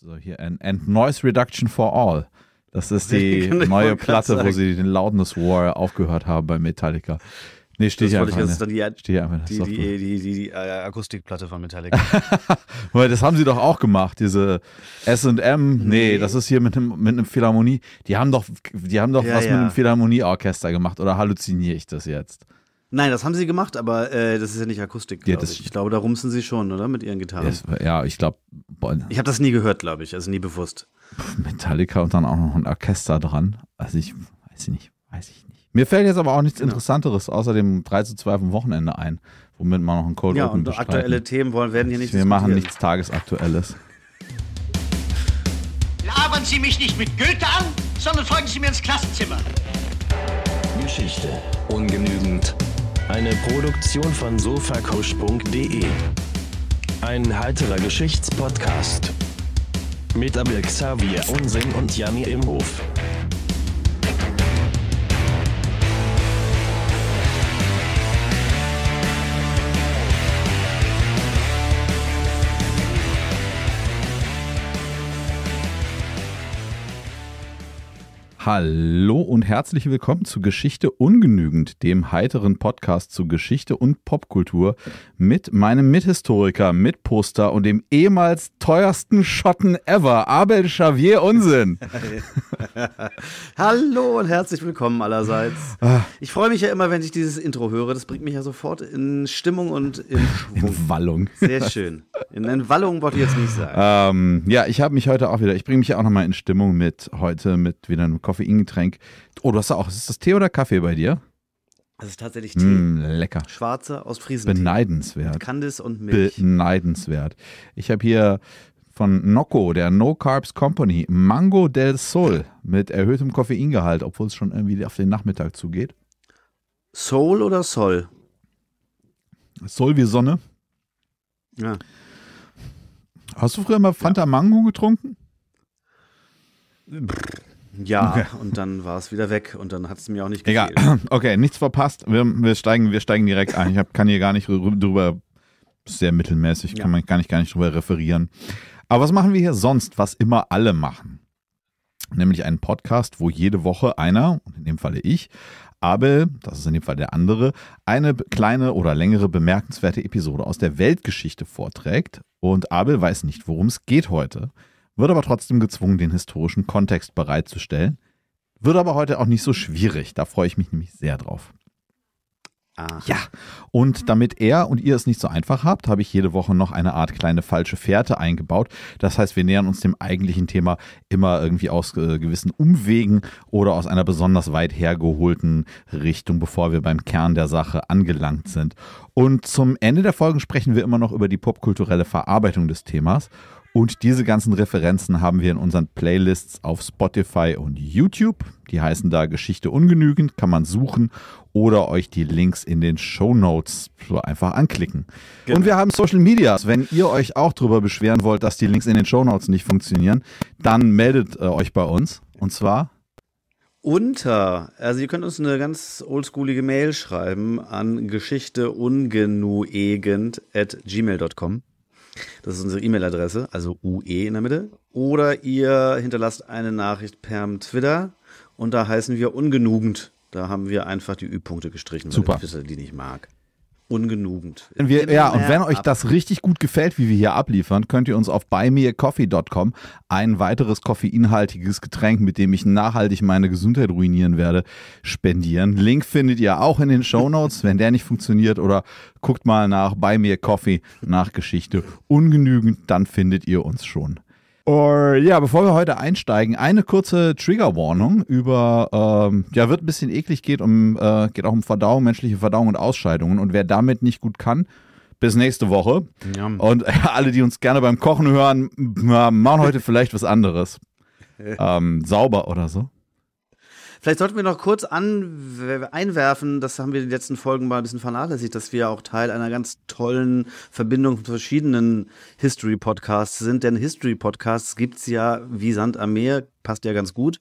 so hier, and, and Noise Reduction for All. Das ist die genau, neue Platte, wo sie den Loudness War aufgehört haben bei Metallica. Nee, stehe hier einfach. das ist dann die, die, die, die, die äh, Akustikplatte von Metallica. das haben sie doch auch gemacht, diese SM. Nee, nee, das ist hier mit einem mit einem Philharmonie. Die haben doch, die haben doch ja, was ja. mit einem Philharmonieorchester gemacht. Oder halluziniere ich das jetzt? Nein, das haben sie gemacht, aber äh, das ist ja nicht Akustik. Ja, das ich. ich glaube, da rumsen sie schon, oder? Mit ihren Gitarren. Yes, ja, ich glaube. Ich habe das nie gehört, glaube ich, also nie bewusst. Metallica und dann auch noch ein Orchester dran. Also ich weiß nicht, weiß ich nicht. Mir fällt jetzt aber auch nichts genau. Interessanteres außer dem 3 zu 2 vom Wochenende ein, womit man noch einen Cold ja, Open Ja, und aktuelle Themen wollen werden hier nicht Wir machen nichts Tagesaktuelles. Labern Sie mich nicht mit Goethe an, sondern folgen Sie mir ins Klassenzimmer. Geschichte. Ungenügend. Eine Produktion von sofacoach.de. Ein heiterer Geschichtspodcast. Mit Abel Xavier Unsing und Janni Imhof. Hallo und herzlich willkommen zu Geschichte ungenügend, dem heiteren Podcast zu Geschichte und Popkultur mit meinem Mithistoriker, Mitposter und dem ehemals teuersten Schotten ever, Abel Xavier Unsinn. Hallo und herzlich willkommen allerseits. Ah. Ich freue mich ja immer, wenn ich dieses Intro höre. Das bringt mich ja sofort in Stimmung und in Schwung. In Wallung. Sehr schön. In Wallung wollte ich jetzt nicht sagen. Ähm, ja, ich habe mich heute auch wieder, ich bringe mich ja auch nochmal in Stimmung mit heute mit wieder einem Kopf Koffeingetränk. Oh, du hast auch, ist das Tee oder Kaffee bei dir? Das ist tatsächlich Tee. Mm, lecker. Schwarze aus Friesen. Beneidenswert. Mit Kandis und Milch. Beneidenswert. Ich habe hier von Nocco, der No Carbs Company, Mango del Sol mit erhöhtem Koffeingehalt, obwohl es schon irgendwie auf den Nachmittag zugeht. Sol oder Sol? Sol wie Sonne. Ja. Hast du früher mal Fanta ja. Mango getrunken? Pff. Ja, okay. und dann war es wieder weg und dann hat es mir auch nicht gefehlt. Egal, okay, nichts verpasst. Wir, wir steigen, wir steigen direkt ein. Ich hab, kann hier gar nicht drüber, sehr mittelmäßig, ja. kann man gar nicht, gar nicht drüber referieren. Aber was machen wir hier sonst, was immer alle machen? Nämlich einen Podcast, wo jede Woche einer, und in dem Falle ich, Abel, das ist in dem Fall der andere, eine kleine oder längere bemerkenswerte Episode aus der Weltgeschichte vorträgt. Und Abel weiß nicht, worum es geht heute wird aber trotzdem gezwungen, den historischen Kontext bereitzustellen. Wird aber heute auch nicht so schwierig. Da freue ich mich nämlich sehr drauf. Ah. Ja, und damit er und ihr es nicht so einfach habt, habe ich jede Woche noch eine Art kleine falsche Fährte eingebaut. Das heißt, wir nähern uns dem eigentlichen Thema immer irgendwie aus äh, gewissen Umwegen oder aus einer besonders weit hergeholten Richtung, bevor wir beim Kern der Sache angelangt sind. Und zum Ende der Folgen sprechen wir immer noch über die popkulturelle Verarbeitung des Themas. Und diese ganzen Referenzen haben wir in unseren Playlists auf Spotify und YouTube. Die heißen da Geschichte ungenügend, kann man suchen oder euch die Links in den Show Notes so einfach anklicken. Genau. Und wir haben Social Media. Also wenn ihr euch auch darüber beschweren wollt, dass die Links in den Show Notes nicht funktionieren, dann meldet äh, euch bei uns. Und zwar unter. Also ihr könnt uns eine ganz oldschoolige Mail schreiben an geschichteungenuegend at gmail.com. Das ist unsere E-Mail-Adresse, also UE in der Mitte. Oder ihr hinterlasst eine Nachricht per Twitter und da heißen wir ungenugend. Da haben wir einfach die Ü-Punkte gestrichen, Super. weil ich die nicht mag ungenügend. Wir, ja, und wenn euch das richtig gut gefällt, wie wir hier abliefern, könnt ihr uns auf buymeacoffee.com ein weiteres koffeinhaltiges Getränk, mit dem ich nachhaltig meine Gesundheit ruinieren werde, spendieren. Link findet ihr auch in den Show Notes, wenn der nicht funktioniert oder guckt mal nach buymeacoffee nach Geschichte ungenügend, dann findet ihr uns schon. Or, ja, bevor wir heute einsteigen, eine kurze Triggerwarnung über, ähm, ja, wird ein bisschen eklig, geht, um, äh, geht auch um Verdauung, menschliche Verdauung und Ausscheidungen. Und wer damit nicht gut kann, bis nächste Woche. Ja. Und äh, alle, die uns gerne beim Kochen hören, machen heute vielleicht was anderes. ähm, sauber oder so. Vielleicht sollten wir noch kurz einwerfen, das haben wir in den letzten Folgen mal ein bisschen vernachlässigt, dass wir auch Teil einer ganz tollen Verbindung von verschiedenen History-Podcasts sind. Denn History-Podcasts gibt es ja wie Sand am Meer, passt ja ganz gut.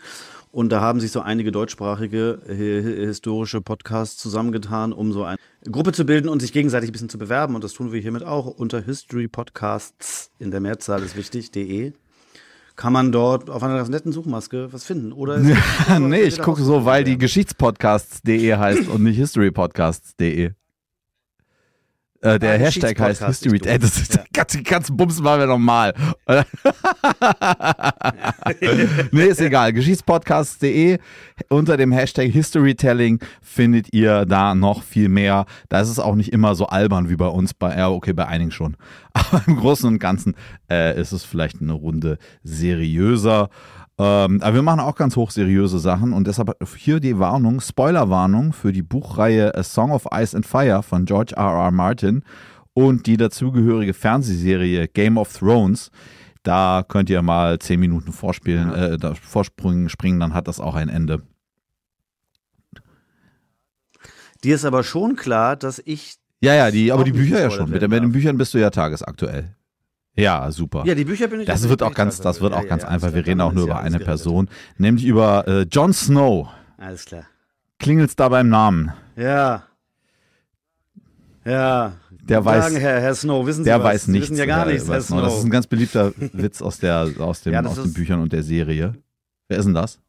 Und da haben sich so einige deutschsprachige historische Podcasts zusammengetan, um so eine Gruppe zu bilden und sich gegenseitig ein bisschen zu bewerben. Und das tun wir hiermit auch unter History Podcasts in der Mehrzahl ist wichtig.de kann man dort auf einer ganz netten Suchmaske was finden. Oder nee, ich gucke so, weil die Geschichtspodcasts.de heißt und nicht historypodcasts.de. Äh, der ah, Hashtag heißt History. Ey, das ist ja. ganze, ganze Bums machen wir nochmal. nee, ist egal. Geschichtspodcast.de unter dem Hashtag Historytelling findet ihr da noch viel mehr. Da ist es auch nicht immer so albern wie bei uns. Bei, ja, okay, bei einigen schon. Aber im Großen und Ganzen äh, ist es vielleicht eine Runde seriöser. Ähm, aber wir machen auch ganz hochseriöse Sachen und deshalb hier die Warnung, Spoilerwarnung für die Buchreihe A Song of Ice and Fire von George R. R. Martin und die dazugehörige Fernsehserie Game of Thrones. Da könnt ihr mal zehn Minuten vorspielen, äh, da vorspringen, springen, dann hat das auch ein Ende. Dir ist aber schon klar, dass ich. Ja, ja, die, aber die Bücher ja schon. Mit, mit den Büchern bist du ja tagesaktuell. Ja, super. Ja, die Bücher bin ich. Das wird auch ganz, das wird auch ganz einfach. Wir reden auch nur über eine Person, nämlich über äh, Jon Snow. Alles klar. Klingelt's da beim Namen? Ja. Ja. Der weiß, Fragen, Herr, Herr, Snow, wissen Sie der was? weiß Sie Wissen ja gar äh, nichts, Herr Snow. Das ist ein ganz beliebter Witz aus, der, aus, dem, ja, aus den Büchern und der Serie. Wer ist denn das?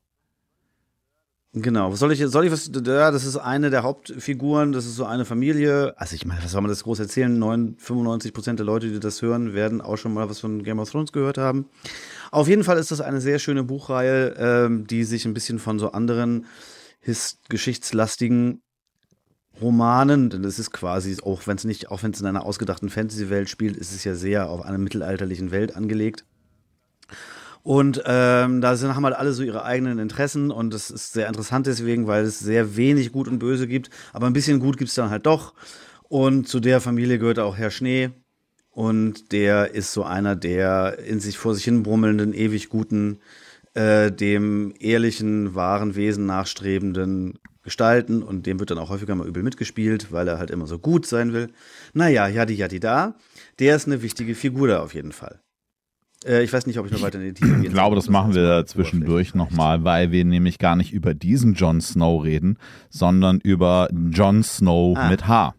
Genau. Was soll ich, soll ich was, ja, das ist eine der Hauptfiguren, das ist so eine Familie. Also ich meine, was soll man das groß erzählen? 95 der Leute, die das hören, werden auch schon mal was von Game of Thrones gehört haben. Auf jeden Fall ist das eine sehr schöne Buchreihe, ähm, die sich ein bisschen von so anderen his geschichtslastigen Romanen, denn es ist quasi, auch wenn es nicht, auch wenn es in einer ausgedachten Fantasy-Welt spielt, ist es ja sehr auf einer mittelalterlichen Welt angelegt. Und ähm, da sind, haben halt alle so ihre eigenen Interessen und das ist sehr interessant deswegen, weil es sehr wenig Gut und Böse gibt, aber ein bisschen Gut gibt es dann halt doch. Und zu der Familie gehört auch Herr Schnee und der ist so einer der in sich vor sich hin brummelnden, ewig guten, äh, dem ehrlichen, wahren Wesen nachstrebenden gestalten und dem wird dann auch häufiger mal übel mitgespielt, weil er halt immer so gut sein will. Naja, Yadi Yadi da. Der ist eine wichtige Figur da auf jeden Fall. Äh, ich weiß nicht, ob ich noch weiter in die Tiefe gehe. Ich glaube, das machen wir da zwischendurch nochmal, weil wir nämlich gar nicht über diesen Jon Snow reden, sondern über Jon Snow ah. mit H.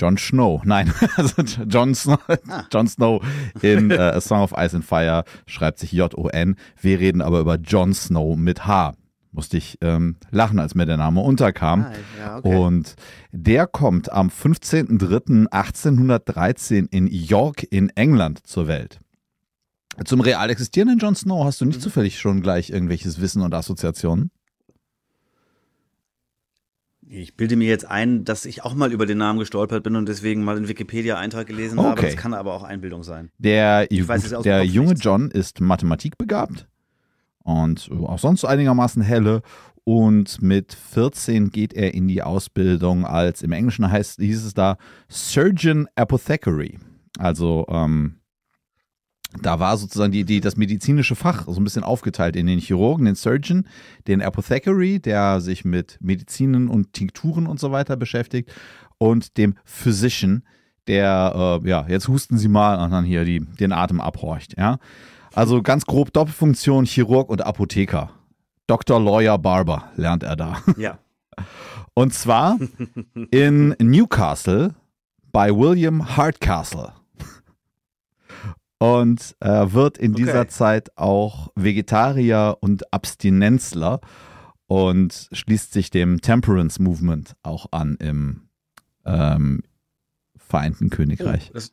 Jon Snow, nein, also Jon Snow, ah. John Snow in uh, A Song of Ice and Fire schreibt sich J-O-N. Wir reden aber über Jon Snow mit H. Musste ich ähm, lachen, als mir der Name unterkam. Ah, ja, okay. Und der kommt am 15.03.1813 in York in England zur Welt. Zum real existierenden Jon Snow hast du nicht mhm. zufällig schon gleich irgendwelches Wissen und Assoziationen? Ich bilde mir jetzt ein, dass ich auch mal über den Namen gestolpert bin und deswegen mal einen Wikipedia-Eintrag gelesen okay. habe. Das kann aber auch Einbildung sein. Der, weiß, der junge nichts. John ist mathematikbegabt und auch sonst einigermaßen helle. Und mit 14 geht er in die Ausbildung als, im Englischen heißt, hieß es da Surgeon Apothecary. Also ähm, da war sozusagen die, die, das medizinische Fach so ein bisschen aufgeteilt in den Chirurgen, den Surgeon, den Apothecary, der sich mit Medizinen und Tinkturen und so weiter beschäftigt, und dem Physician, der, äh, ja, jetzt husten Sie mal und dann hier die, den Atem abhorcht. Ja? Also ganz grob Doppelfunktion Chirurg und Apotheker. Dr. Lawyer Barber lernt er da. Ja. Und zwar in Newcastle bei William Hardcastle und äh, wird in okay. dieser Zeit auch Vegetarier und Abstinenzler und schließt sich dem Temperance Movement auch an im ähm, Vereinten oh, Königreich. Oh, das,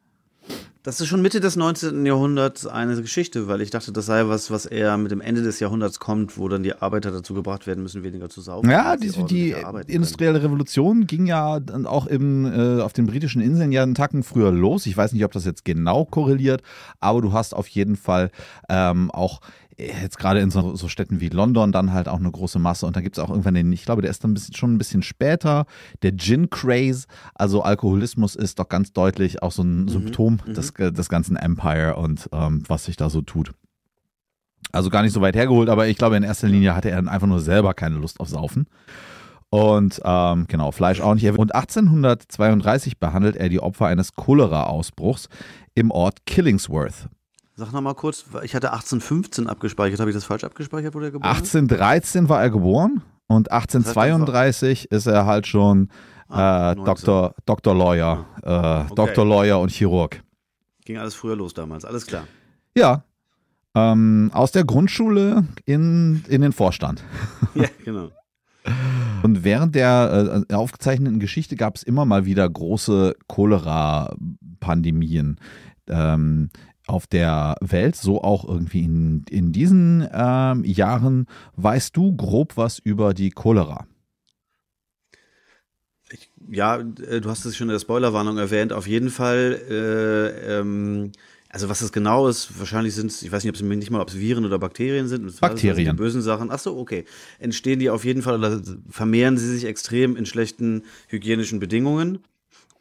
das ist schon Mitte des 19. Jahrhunderts eine Geschichte, weil ich dachte, das sei was, was eher mit dem Ende des Jahrhunderts kommt, wo dann die Arbeiter dazu gebracht werden müssen, weniger zu saugen. Ja, die, die, die industrielle Revolution ging ja auch im, äh, auf den britischen Inseln ja einen Tacken früher los. Ich weiß nicht, ob das jetzt genau korreliert, aber du hast auf jeden Fall ähm, auch jetzt gerade in so, so, Städten wie London dann halt auch eine große Masse. Und da gibt es auch irgendwann den, ich glaube, der ist dann ein bisschen, schon ein bisschen später, der Gin-Craze. Also Alkoholismus ist doch ganz deutlich auch so ein mhm, Symptom mhm, des, des ganzen Empire und ähm, was sich da so tut. Also gar nicht so weit hergeholt, aber ich glaube, in erster Linie hatte er dann einfach nur selber keine Lust auf Saufen. Und ähm, genau, Fleisch auch nicht. Und 1832 behandelt er die Opfer eines Cholera-Ausbruchs im Ort Killingsworth. Sag nochmal kurz, ich hatte 1815 abgespeichert. Habe ich das falsch abgespeichert, wo er geboren 1813 war er geboren und 1832 ist er halt schon ah, äh, Doktor, Doktor Lawyer. Äh, okay. Doktor Lawyer und Chirurg. Ging alles früher los damals, alles klar. Ja. Ähm, aus der Grundschule in, in den Vorstand. Ja, genau. Und während der äh, aufgezeichneten Geschichte gab es immer mal wieder große Cholera-Pandemien. Ähm, auf der Welt, so auch irgendwie in, in diesen ähm, Jahren. Weißt du grob was über die Cholera? Ich, ja, äh, du hast es schon in der Spoilerwarnung erwähnt. Auf jeden Fall, äh, ähm, also was das genau ist, wahrscheinlich sind es, ich weiß nicht, ob es nicht mal ob es Viren oder Bakterien sind. Bakterien. Die bösen Sachen. Ach so, okay. Entstehen die auf jeden Fall oder vermehren sie sich extrem in schlechten hygienischen Bedingungen.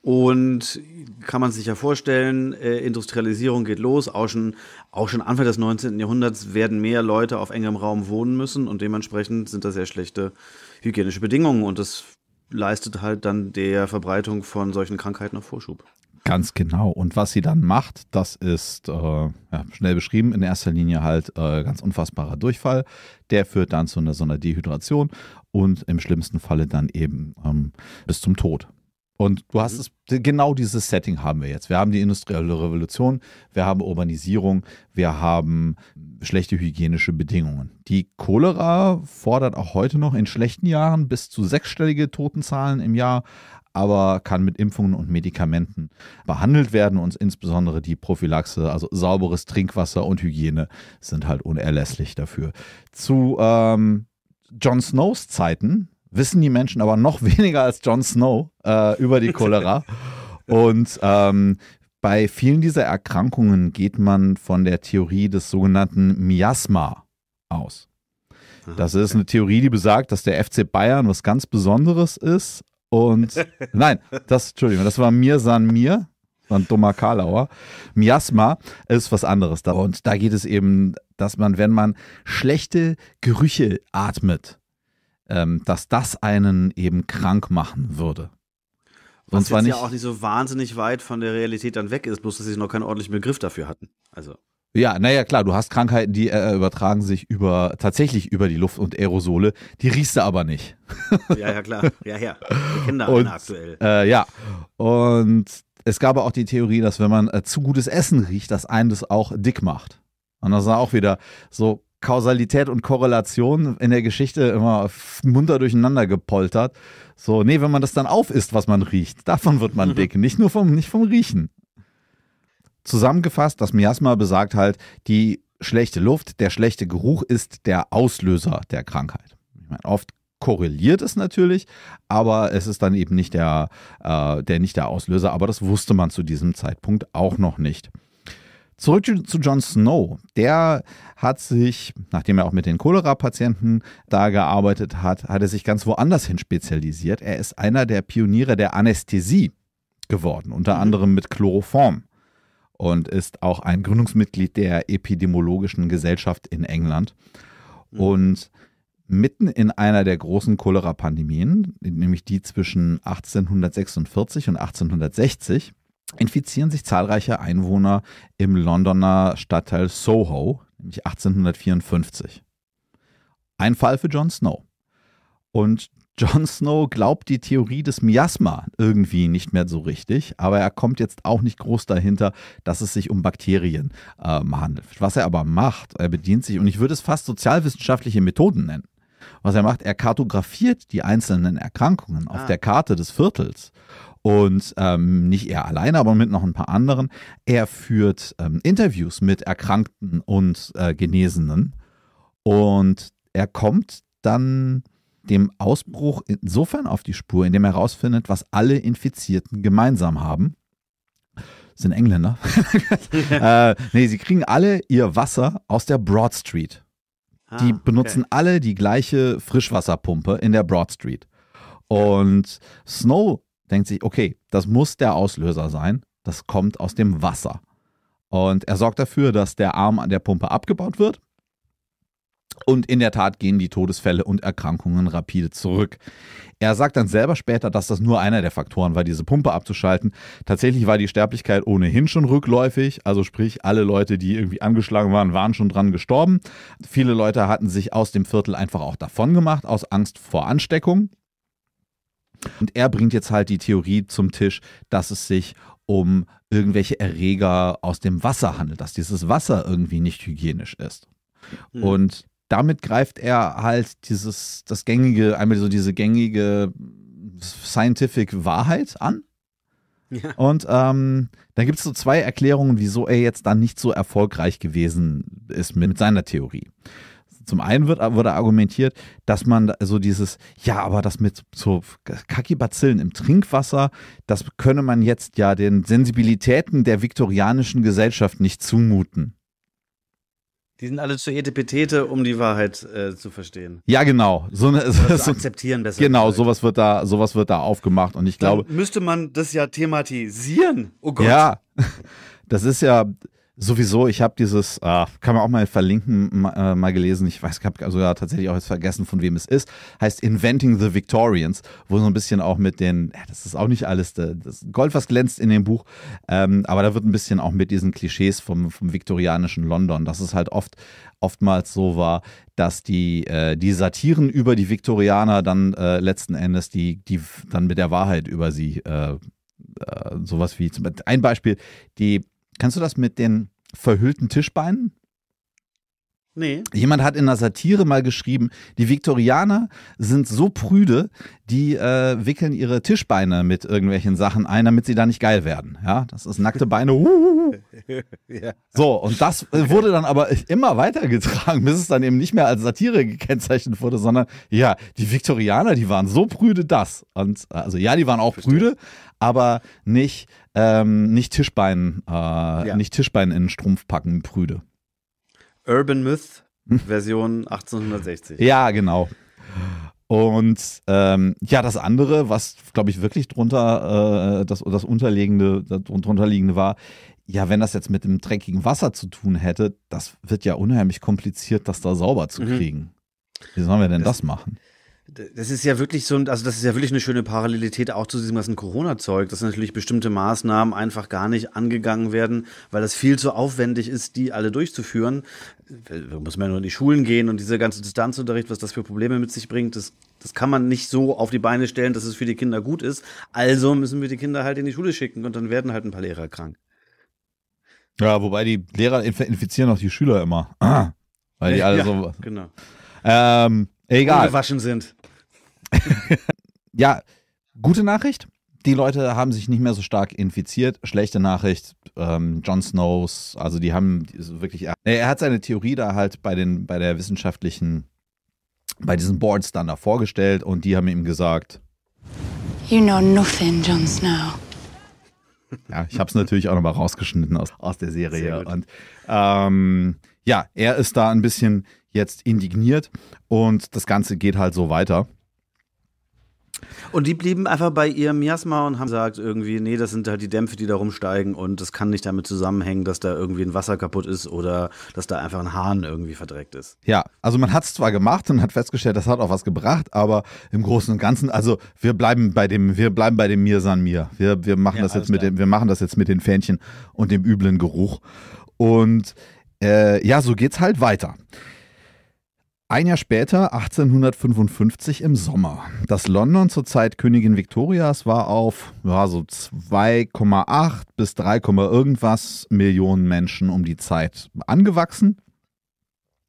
Und kann man sich ja vorstellen, äh, Industrialisierung geht los. Auch schon, auch schon Anfang des 19. Jahrhunderts werden mehr Leute auf engem Raum wohnen müssen und dementsprechend sind da sehr schlechte hygienische Bedingungen und das leistet halt dann der Verbreitung von solchen Krankheiten auf Vorschub. Ganz genau. Und was sie dann macht, das ist äh, ja, schnell beschrieben, in erster Linie halt äh, ganz unfassbarer Durchfall. Der führt dann zu einer, so einer Dehydration und im schlimmsten Falle dann eben ähm, bis zum Tod. Und du hast mhm. es, genau dieses Setting haben wir jetzt. Wir haben die industrielle Revolution, wir haben Urbanisierung, wir haben schlechte hygienische Bedingungen. Die Cholera fordert auch heute noch in schlechten Jahren bis zu sechsstellige Totenzahlen im Jahr, aber kann mit Impfungen und Medikamenten behandelt werden und insbesondere die Prophylaxe, also sauberes Trinkwasser und Hygiene sind halt unerlässlich dafür. Zu ähm, Jon Snows Zeiten wissen die Menschen aber noch weniger als Jon Snow äh, über die Cholera. Und ähm, bei vielen dieser Erkrankungen geht man von der Theorie des sogenannten Miasma aus. Das ist eine Theorie, die besagt, dass der FC Bayern was ganz Besonderes ist. Und nein, das, Entschuldigung, das war Mir San Mir, ein dummer Karlauer. Miasma ist was anderes. Und da geht es eben, dass man, wenn man schlechte Gerüche atmet, ähm, dass das einen eben krank machen würde. Sonst Was war nicht, ja auch nicht so wahnsinnig weit von der Realität dann weg ist, bloß dass sie noch keinen ordentlichen Begriff dafür hatten. Also. Ja, naja, klar, du hast Krankheiten, die äh, übertragen sich über tatsächlich über die Luft und Aerosole, die riechst du aber nicht. ja, ja, klar. Ja, ja. Wir kennen da und, aktuell. Äh, ja. Und es gab auch die Theorie, dass wenn man äh, zu gutes Essen riecht, dass einen das auch dick macht. Und das war auch wieder so, Kausalität und Korrelation in der Geschichte immer munter durcheinander gepoltert. So, nee, wenn man das dann aufisst, was man riecht, davon wird man mhm. dick, nicht nur vom, nicht vom Riechen. Zusammengefasst, das Miasma besagt halt, die schlechte Luft, der schlechte Geruch ist der Auslöser der Krankheit. Ich meine, oft korreliert es natürlich, aber es ist dann eben nicht der, äh, der, nicht der Auslöser, aber das wusste man zu diesem Zeitpunkt auch noch nicht. Zurück zu Jon Snow. Der hat sich, nachdem er auch mit den Cholera-Patienten da gearbeitet hat, hat er sich ganz woanders hin spezialisiert. Er ist einer der Pioniere der Anästhesie geworden, unter mhm. anderem mit Chloroform und ist auch ein Gründungsmitglied der Epidemiologischen Gesellschaft in England. Mhm. Und mitten in einer der großen Cholera-Pandemien, nämlich die zwischen 1846 und 1860, infizieren sich zahlreiche Einwohner im Londoner Stadtteil Soho, nämlich 1854. Ein Fall für Jon Snow. Und Jon Snow glaubt die Theorie des Miasma irgendwie nicht mehr so richtig, aber er kommt jetzt auch nicht groß dahinter, dass es sich um Bakterien ähm, handelt. Was er aber macht, er bedient sich, und ich würde es fast sozialwissenschaftliche Methoden nennen. Was er macht, er kartografiert die einzelnen Erkrankungen ah. auf der Karte des Viertels und ähm, nicht er alleine, aber mit noch ein paar anderen. Er führt ähm, Interviews mit Erkrankten und äh, Genesenen und er kommt dann dem Ausbruch insofern auf die Spur, indem er herausfindet, was alle Infizierten gemeinsam haben. sind Engländer. äh, nee, sie kriegen alle ihr Wasser aus der Broad Street. Ah, die ah, okay. benutzen alle die gleiche Frischwasserpumpe in der Broad Street. Und Snow denkt sich, okay, das muss der Auslöser sein, das kommt aus dem Wasser. Und er sorgt dafür, dass der Arm an der Pumpe abgebaut wird. Und in der Tat gehen die Todesfälle und Erkrankungen rapide zurück. Er sagt dann selber später, dass das nur einer der Faktoren war, diese Pumpe abzuschalten. Tatsächlich war die Sterblichkeit ohnehin schon rückläufig. Also sprich, alle Leute, die irgendwie angeschlagen waren, waren schon dran gestorben. Viele Leute hatten sich aus dem Viertel einfach auch davon gemacht, aus Angst vor Ansteckung. Und er bringt jetzt halt die Theorie zum Tisch, dass es sich um irgendwelche Erreger aus dem Wasser handelt, dass dieses Wasser irgendwie nicht hygienisch ist. Mhm. Und damit greift er halt dieses, das gängige, einmal so diese gängige Scientific Wahrheit an. Ja. Und ähm, da gibt es so zwei Erklärungen, wieso er jetzt dann nicht so erfolgreich gewesen ist mit seiner Theorie zum einen wird, wurde argumentiert, dass man so dieses, ja, aber das mit so Kakibazillen im Trinkwasser, das könne man jetzt ja den Sensibilitäten der viktorianischen Gesellschaft nicht zumuten. Die sind alle zu Etepetete, um die Wahrheit äh, zu verstehen. Ja, genau. So eine, so, so, akzeptieren besser. Genau, sowas wird da, sowas wird da aufgemacht und ich Dann glaube. Müsste man das ja thematisieren. Oh Gott. Ja. Das ist ja, sowieso, ich habe dieses, ah, kann man auch mal verlinken, mal, äh, mal gelesen, ich weiß, ich habe sogar tatsächlich auch jetzt vergessen, von wem es ist, heißt Inventing the Victorians, wo so ein bisschen auch mit den, ja, das ist auch nicht alles, das Gold, was glänzt in dem Buch, ähm, aber da wird ein bisschen auch mit diesen Klischees vom, vom viktorianischen London, dass es halt oft, oftmals so war, dass die, äh, die Satiren über die Viktorianer dann äh, letzten Endes, die, die dann mit der Wahrheit über sie äh, äh sowas wie zum, ein Beispiel, die Kannst du das mit den verhüllten Tischbeinen? Nee. Jemand hat in einer Satire mal geschrieben, die Viktorianer sind so prüde, die äh, wickeln ihre Tischbeine mit irgendwelchen Sachen ein, damit sie da nicht geil werden. Ja, das ist nackte Beine. ja. So, und das äh, wurde dann aber immer weitergetragen, bis es dann eben nicht mehr als Satire gekennzeichnet wurde, sondern ja, die Viktorianer, die waren so prüde, das. Und äh, also ja, die waren auch prüde, aber nicht, ähm, nicht Tischbein, äh, ja. nicht Tischbein in den Strumpf packen, prüde. Urban Myth hm. Version 1860. Ja, genau. Und ähm, ja, das andere, was glaube ich wirklich drunter, äh, das, das unterliegende, das drunterliegende war, ja, wenn das jetzt mit dem dreckigen Wasser zu tun hätte, das wird ja unheimlich kompliziert, das da sauber zu mhm. kriegen. Mhm. Wie sollen wir denn das, das machen? Das ist ja wirklich so, also das ist ja wirklich eine schöne Parallelität auch zu diesem ganzen Corona-Zeug, dass natürlich bestimmte Maßnahmen einfach gar nicht angegangen werden, weil das viel zu aufwendig ist, die alle durchzuführen. Äh, da muss man ja nur in die Schulen gehen und dieser ganze Distanzunterricht, was das für Probleme mit sich bringt, das, das kann man nicht so auf die Beine stellen, dass es für die Kinder gut ist. Also müssen wir die Kinder halt in die Schule schicken und dann werden halt ein paar Lehrer krank. Ja, wobei die Lehrer infizieren auch die Schüler immer. Weil die alle ja, so. Genau. Ähm, Egal. gewaschen sind. ja, gute Nachricht. Die Leute haben sich nicht mehr so stark infiziert. Schlechte Nachricht, ähm, Jon Snows, also die haben wirklich. Er hat seine Theorie da halt bei, den, bei der wissenschaftlichen, bei diesen Boards dann da vorgestellt und die haben ihm gesagt: You know nothing, Jon Snow. Ja, ich habe es natürlich auch nochmal rausgeschnitten aus, aus der Serie. Und ähm, ja, er ist da ein bisschen jetzt indigniert und das Ganze geht halt so weiter. Und die blieben einfach bei ihrem Miasma und haben gesagt, irgendwie, nee, das sind halt die Dämpfe, die da rumsteigen und das kann nicht damit zusammenhängen, dass da irgendwie ein Wasser kaputt ist oder dass da einfach ein Hahn irgendwie verdreckt ist. Ja, also man hat es zwar gemacht und hat festgestellt, das hat auch was gebracht, aber im Großen und Ganzen, also wir bleiben bei dem, wir bleiben bei dem Mir San Mir. Wir, wir machen ja, das jetzt mit dem, wir machen das jetzt mit den Fähnchen und dem üblen Geruch. Und äh, ja, so geht's halt weiter. Ein Jahr später, 1855 im Sommer. Das London zur Zeit Königin Victorias war auf ja, so 2,8 bis 3, irgendwas Millionen Menschen um die Zeit angewachsen.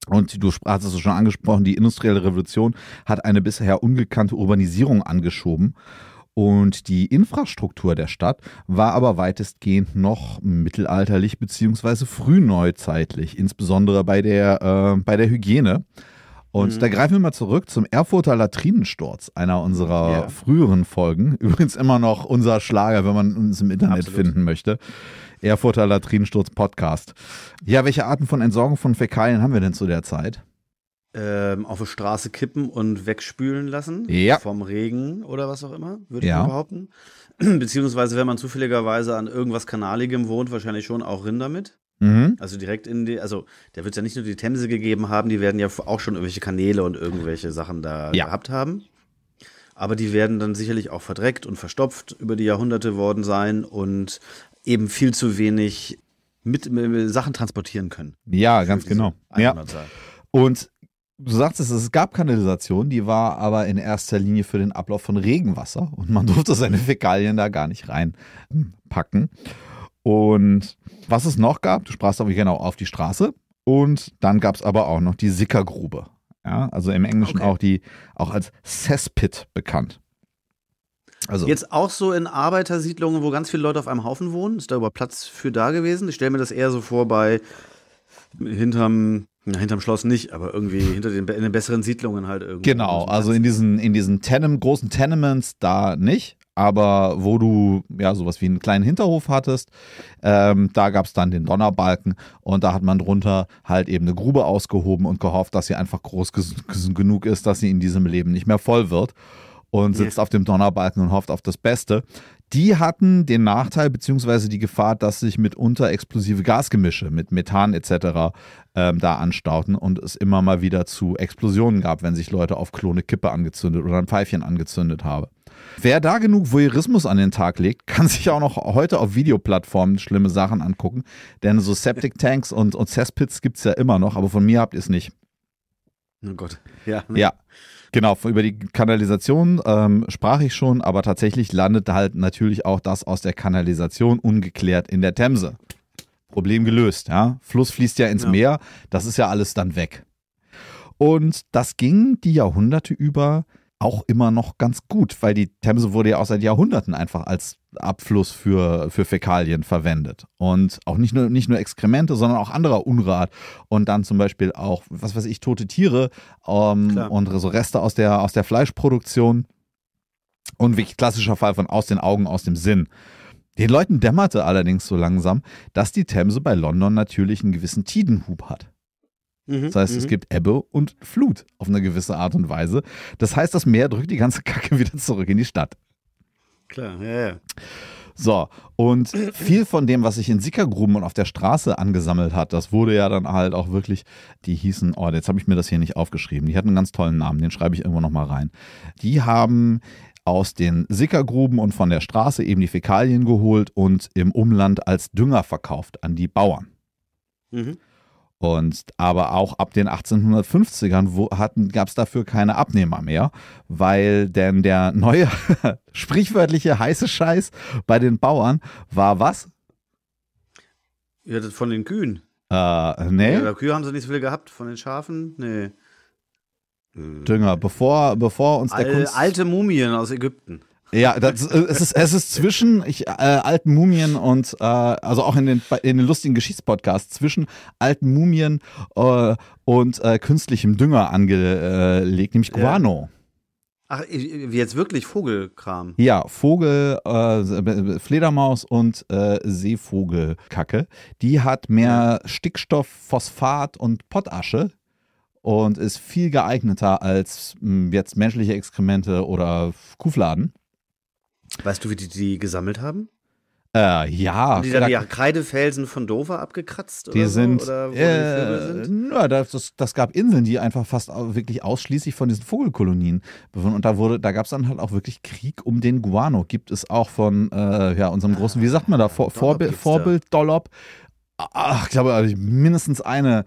Und du hattest es schon angesprochen, die industrielle Revolution hat eine bisher ungekannte Urbanisierung angeschoben. Und die Infrastruktur der Stadt war aber weitestgehend noch mittelalterlich bzw. frühneuzeitlich, insbesondere bei der, äh, bei der Hygiene. Und mhm. da greifen wir mal zurück zum Erfurter Latrinensturz, einer unserer ja. früheren Folgen. Übrigens immer noch unser Schlager, wenn man uns im Internet Absolut. finden möchte. Erfurter Latrinensturz Podcast. Ja, welche Arten von Entsorgung von Fäkalien haben wir denn zu der Zeit? Ähm, auf der Straße kippen und wegspülen lassen. Ja. Vom Regen oder was auch immer, würde ja. ich behaupten. Beziehungsweise, wenn man zufälligerweise an irgendwas Kanaligem wohnt, wahrscheinlich schon auch Rinder mit. Mhm. Also direkt in die, also der wird ja nicht nur die Themse gegeben haben, die werden ja auch schon irgendwelche Kanäle und irgendwelche Sachen da ja. gehabt haben. Aber die werden dann sicherlich auch verdreckt und verstopft über die Jahrhunderte worden sein und eben viel zu wenig mit, mit, mit Sachen transportieren können. Ja, ganz genau. Ja. Und du sagtest, es gab Kanalisation, die war aber in erster Linie für den Ablauf von Regenwasser und man durfte seine Fäkalien da gar nicht reinpacken. Und was es noch gab, du sprachst aber genau auf die Straße. Und dann gab es aber auch noch die Sickergrube. Ja, also im Englischen okay. auch die, auch als Cesspit bekannt. Also. Jetzt auch so in Arbeitersiedlungen, wo ganz viele Leute auf einem Haufen wohnen, ist da überhaupt Platz für da gewesen? Ich stelle mir das eher so vor bei hinterm, na, hinterm Schloss nicht, aber irgendwie hinter den, in den besseren Siedlungen halt irgendwie. Genau, also, also in diesen, in diesen Tenem, großen Tenements da nicht, aber wo du ja sowas wie einen kleinen Hinterhof hattest, ähm, da gab es dann den Donnerbalken und da hat man drunter halt eben eine Grube ausgehoben und gehofft, dass sie einfach groß genug ist, dass sie in diesem Leben nicht mehr voll wird und sitzt yeah. auf dem Donnerbalken und hofft auf das Beste. Die hatten den Nachteil bzw. die Gefahr, dass sich mitunter explosive Gasgemische mit Methan etc. Ähm, da anstauten und es immer mal wieder zu Explosionen gab, wenn sich Leute auf Klone Kippe angezündet oder ein Pfeifchen angezündet haben. Wer da genug Voyeurismus an den Tag legt, kann sich auch noch heute auf Videoplattformen schlimme Sachen angucken. Denn so Septic Tanks und, und Cesspits gibt es ja immer noch, aber von mir habt ihr es nicht. Oh Gott. Ja. Ne? Ja. Genau, über die Kanalisation ähm, sprach ich schon, aber tatsächlich landet halt natürlich auch das aus der Kanalisation ungeklärt in der Themse. Problem gelöst, ja. Fluss fließt ja ins ja. Meer, das ist ja alles dann weg. Und das ging die Jahrhunderte über auch immer noch ganz gut, weil die Themse wurde ja auch seit Jahrhunderten einfach als Abfluss für, für Fäkalien verwendet. Und auch nicht nur, nicht nur Exkremente, sondern auch anderer Unrat. Und dann zum Beispiel auch, was weiß ich, tote Tiere ähm, und so Reste aus der, aus der Fleischproduktion. Und wirklich klassischer Fall von aus den Augen, aus dem Sinn. Den Leuten dämmerte allerdings so langsam, dass die Themse bei London natürlich einen gewissen Tidenhub hat. Mhm, das heißt, mhm. es gibt Ebbe und Flut auf eine gewisse Art und Weise. Das heißt, das Meer drückt die ganze Kacke wieder zurück in die Stadt. Klar, ja, ja. So, und viel von dem, was sich in Sickergruben und auf der Straße angesammelt hat, das wurde ja dann halt auch wirklich, die hießen, oh, jetzt habe ich mir das hier nicht aufgeschrieben, die hatten einen ganz tollen Namen, den schreibe ich irgendwo nochmal rein. Die haben aus den Sickergruben und von der Straße eben die Fäkalien geholt und im Umland als Dünger verkauft an die Bauern. Mhm. Und aber auch ab den 1850ern gab es dafür keine Abnehmer mehr, weil denn der neue sprichwörtliche heiße Scheiß bei den Bauern war was? Ja, das von den Kühen. Äh, nee. Ja, Kühe haben sie nicht so viel gehabt, von den Schafen? Nee. Dünger, bevor, bevor uns der Al Kunst... Alte Mumien aus Ägypten. Ja, das, äh, es, ist, es ist zwischen ich, äh, alten Mumien und, äh, also auch in den, in den lustigen Geschichtspodcasts, zwischen alten Mumien äh, und äh, künstlichem Dünger angelegt, nämlich Guano. Ja. Ach, jetzt wirklich Vogelkram? Ja, Vogel, äh, Fledermaus und äh, Seevogelkacke. Die hat mehr ja. Stickstoff, Phosphat und Potasche und ist viel geeigneter als mh, hm, jetzt menschliche Exkremente oder Kuhfladen. Weißt du, wie die die gesammelt haben? Äh, ja. Haben die dann die Kreidefelsen von Dover abgekratzt? Die oder sind. So, oder wo äh, die sind? Na, das, das, gab Inseln, die einfach fast wirklich ausschließlich von diesen Vogelkolonien bewohnt. Und da da gab es dann halt auch wirklich Krieg um den Guano. Gibt es auch von äh, ja, unserem großen, wie sagt man da, Vor, Vorbild, Vorbild Dollop. Ach, ich glaube, also mindestens eine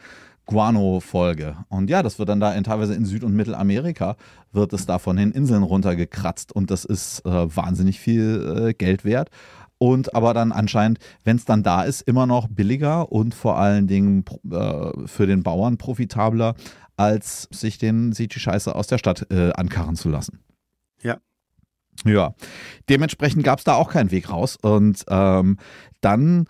Guano-Folge. Und ja, das wird dann da in, teilweise in Süd- und Mittelamerika, wird es da von den Inseln runtergekratzt. Und das ist äh, wahnsinnig viel äh, Geld wert. Und aber dann anscheinend, wenn es dann da ist, immer noch billiger und vor allen Dingen äh, für den Bauern profitabler, als sich den sichi Scheiße aus der Stadt äh, ankarren zu lassen. Ja, ja, dementsprechend gab es da auch keinen Weg raus. Und ähm, dann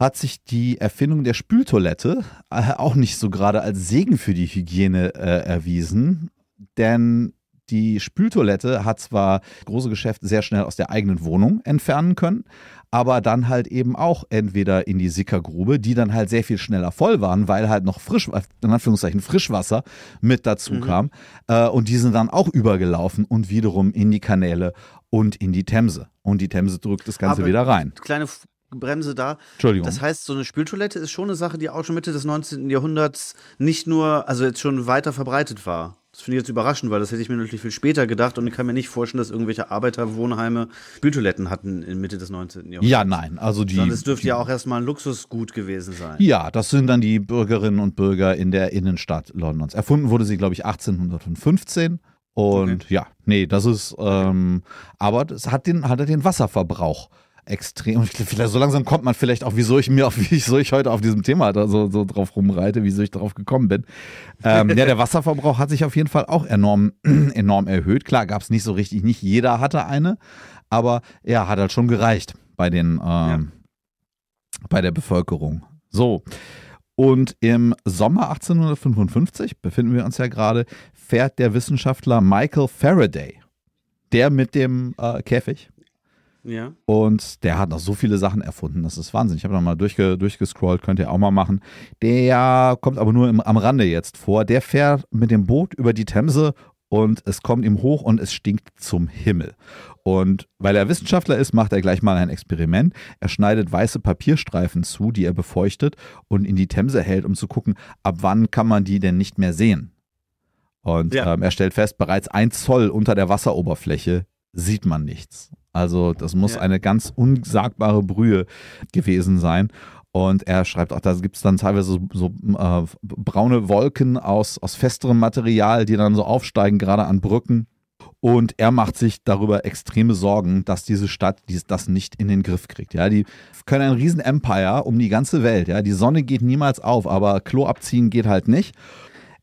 hat sich die Erfindung der Spültoilette äh, auch nicht so gerade als Segen für die Hygiene äh, erwiesen, denn die Spültoilette hat zwar große Geschäfte sehr schnell aus der eigenen Wohnung entfernen können, aber dann halt eben auch entweder in die Sickergrube, die dann halt sehr viel schneller voll waren, weil halt noch frisch, in Anführungszeichen Frischwasser mit dazu mhm. kam. Äh, und die sind dann auch übergelaufen und wiederum in die Kanäle und in die Themse. Und die Themse drückt das Ganze aber wieder rein. Kleine Bremse da. Entschuldigung. Das heißt, so eine Spültoilette ist schon eine Sache, die auch schon Mitte des 19. Jahrhunderts nicht nur, also jetzt schon weiter verbreitet war. Das finde ich jetzt überraschend, weil das hätte ich mir natürlich viel später gedacht und ich kann mir nicht vorstellen, dass irgendwelche Arbeiterwohnheime Spültoiletten hatten in Mitte des 19. Jahrhunderts. Ja, nein, also die. Sondern es dürfte die, ja auch erstmal ein Luxusgut gewesen sein. Ja, das sind dann die Bürgerinnen und Bürger in der Innenstadt Londons. Erfunden wurde sie, glaube ich, 1815. Und okay. ja, nee, das ist, ähm, aber es hat den, hat den Wasserverbrauch extrem. Und vielleicht, so langsam kommt man vielleicht auch, wieso ich mir auf, wieso ich heute auf diesem Thema so, so drauf rumreite, wieso ich drauf gekommen bin. Ähm, ja, der Wasserverbrauch hat sich auf jeden Fall auch enorm, enorm erhöht. Klar, gab es nicht so richtig, nicht jeder hatte eine, aber ja, hat halt schon gereicht bei den, ähm, ja. bei der Bevölkerung. So. Und im Sommer 1855, befinden wir uns ja gerade, fährt der Wissenschaftler Michael Faraday, der mit dem äh, Käfig, ja. Und der hat noch so viele Sachen erfunden. Das ist Wahnsinn. Ich habe nochmal durchge durchgescrollt, könnt ihr auch mal machen. Der kommt aber nur im, am Rande jetzt vor. Der fährt mit dem Boot über die Themse und es kommt ihm hoch und es stinkt zum Himmel. Und weil er Wissenschaftler ist, macht er gleich mal ein Experiment. Er schneidet weiße Papierstreifen zu, die er befeuchtet und in die Themse hält, um zu gucken, ab wann kann man die denn nicht mehr sehen. Und ja. ähm, er stellt fest, bereits ein Zoll unter der Wasseroberfläche sieht man nichts. Also das muss ja. eine ganz unsagbare Brühe gewesen sein. Und er schreibt auch, da gibt es dann teilweise so, so äh, braune Wolken aus, aus festerem Material, die dann so aufsteigen, gerade an Brücken. Und er macht sich darüber extreme Sorgen, dass diese Stadt dies, das nicht in den Griff kriegt. Ja, die können ein Riesen-Empire um die ganze Welt. Ja, die Sonne geht niemals auf, aber Klo abziehen geht halt nicht.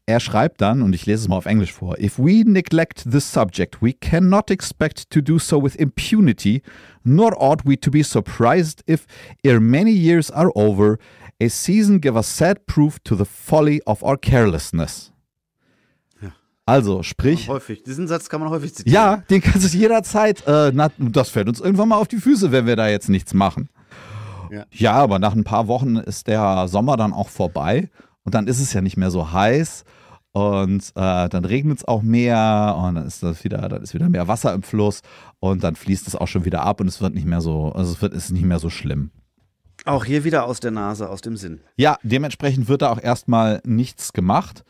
Er schreibt dann, und ich lese es mal auf Englisch vor: If we neglect the subject, we cannot expect to do so with impunity, nor ought we to be surprised if, ere many years are over, a season give a sad proof to the folly of our carelessness. Also, sprich. Häufig. Diesen Satz kann man häufig zitieren. Ja, den kannst du jederzeit. Äh, na, das fällt uns irgendwann mal auf die Füße, wenn wir da jetzt nichts machen. Ja. ja, aber nach ein paar Wochen ist der Sommer dann auch vorbei und dann ist es ja nicht mehr so heiß und äh, dann regnet es auch mehr und dann ist das wieder, dann ist wieder mehr Wasser im Fluss und dann fließt es auch schon wieder ab und es wird nicht mehr so, also es wird, ist nicht mehr so schlimm. Auch hier wieder aus der Nase, aus dem Sinn. Ja, dementsprechend wird da auch erstmal nichts gemacht.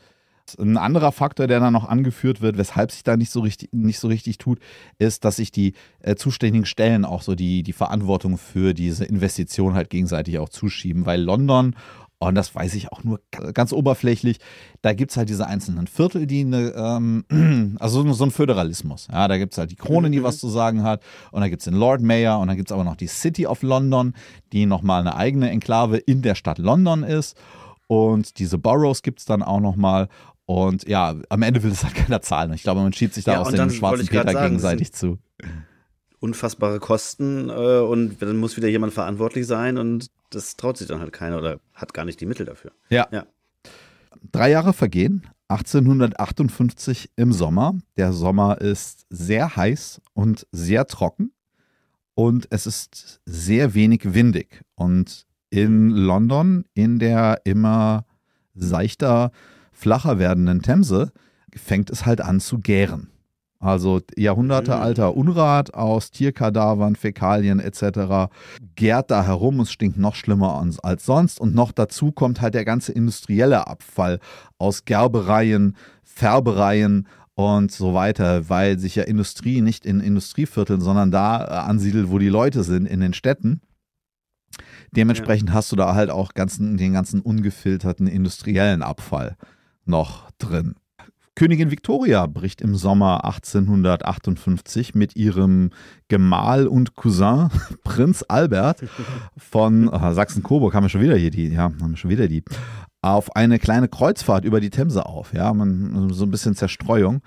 Ein anderer Faktor, der da noch angeführt wird, weshalb sich da nicht so richtig, nicht so richtig tut, ist, dass sich die äh, zuständigen Stellen auch so die, die Verantwortung für diese Investition halt gegenseitig auch zuschieben, weil London und das weiß ich auch nur ganz oberflächlich. Da gibt es halt diese einzelnen Viertel, die eine, ähm, also so ein Föderalismus. Ja, da gibt es halt die Krone, die mhm. was zu sagen hat. Und da gibt es den Lord Mayor und dann gibt es aber noch die City of London, die nochmal eine eigene Enklave in der Stadt London ist. Und diese Boroughs gibt es dann auch nochmal. Und ja, am Ende will es halt keiner zahlen. Ich glaube, man schiebt sich da ja, aus dem schwarzen Peter sagen, gegenseitig zu unfassbare Kosten äh, und dann muss wieder jemand verantwortlich sein und das traut sich dann halt keiner oder hat gar nicht die Mittel dafür. Ja. ja. Drei Jahre vergehen, 1858 im Sommer. Der Sommer ist sehr heiß und sehr trocken und es ist sehr wenig windig. Und in London, in der immer seichter, flacher werdenden Themse, fängt es halt an zu gären. Also jahrhundertealter mhm. Unrat aus Tierkadavern, Fäkalien etc. gärt da herum, es stinkt noch schlimmer als sonst und noch dazu kommt halt der ganze industrielle Abfall aus Gerbereien, Färbereien und so weiter, weil sich ja Industrie nicht in Industrievierteln, sondern da äh, ansiedelt, wo die Leute sind, in den Städten. Dementsprechend ja. hast du da halt auch ganzen, den ganzen ungefilterten industriellen Abfall noch drin. Königin Victoria bricht im Sommer 1858 mit ihrem Gemahl und Cousin Prinz Albert von oh, Sachsen-Coburg, haben wir schon wieder hier die, ja, haben wir schon wieder die, auf eine kleine Kreuzfahrt über die Themse auf. Ja, man, so ein bisschen Zerstreuung.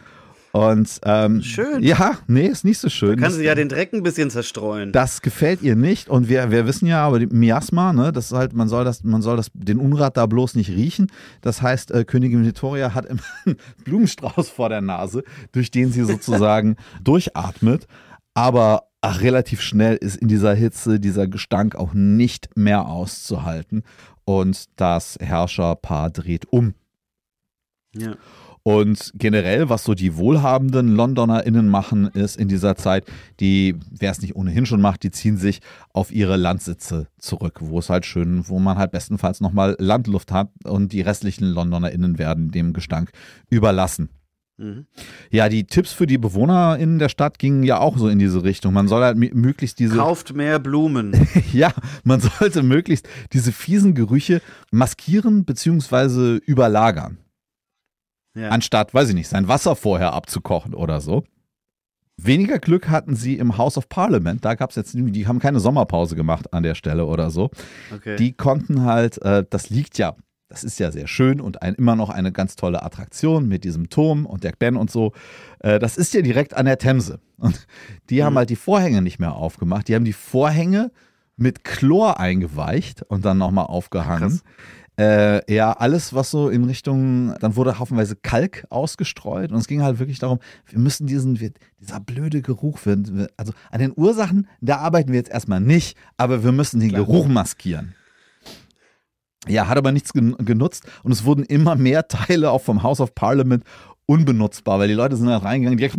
Und ähm, schön. Ja, nee, ist nicht so schön. Da kann sie ja den Dreck ein bisschen zerstreuen. Das gefällt ihr nicht. Und wir, wir wissen ja, aber Miasma, ne, das ist halt, man soll das, man soll das, den Unrat da bloß nicht riechen. Das heißt, äh, Königin Vittoria hat immer einen Blumenstrauß vor der Nase, durch den sie sozusagen durchatmet. Aber ach, relativ schnell ist in dieser Hitze dieser Gestank auch nicht mehr auszuhalten. Und das Herrscherpaar dreht um. Ja. Und generell, was so die wohlhabenden LondonerInnen machen, ist in dieser Zeit, die, wer es nicht ohnehin schon macht, die ziehen sich auf ihre Landsitze zurück, wo es halt schön, wo man halt bestenfalls nochmal Landluft hat und die restlichen LondonerInnen werden dem Gestank überlassen. Mhm. Ja, die Tipps für die BewohnerInnen der Stadt gingen ja auch so in diese Richtung. Man soll halt möglichst diese. Kauft mehr Blumen. ja, man sollte möglichst diese fiesen Gerüche maskieren bzw. überlagern. Ja. Anstatt, weiß ich nicht, sein Wasser vorher abzukochen oder so. Weniger Glück hatten sie im House of Parliament. Da gab es jetzt, die haben keine Sommerpause gemacht an der Stelle oder so. Okay. Die konnten halt, äh, das liegt ja, das ist ja sehr schön und ein, immer noch eine ganz tolle Attraktion mit diesem Turm und der Ben und so. Äh, das ist ja direkt an der Themse. Und die mhm. haben halt die Vorhänge nicht mehr aufgemacht. Die haben die Vorhänge mit Chlor eingeweicht und dann nochmal aufgehangen. Krass. Äh, ja, alles, was so in Richtung, dann wurde haufenweise Kalk ausgestreut und es ging halt wirklich darum, wir müssen diesen, dieser blöde Geruch, also an den Ursachen, da arbeiten wir jetzt erstmal nicht, aber wir müssen den Klar. Geruch maskieren. Ja, hat aber nichts genutzt und es wurden immer mehr Teile auch vom House of Parliament unbenutzbar, weil die Leute sind da reingegangen, direkt,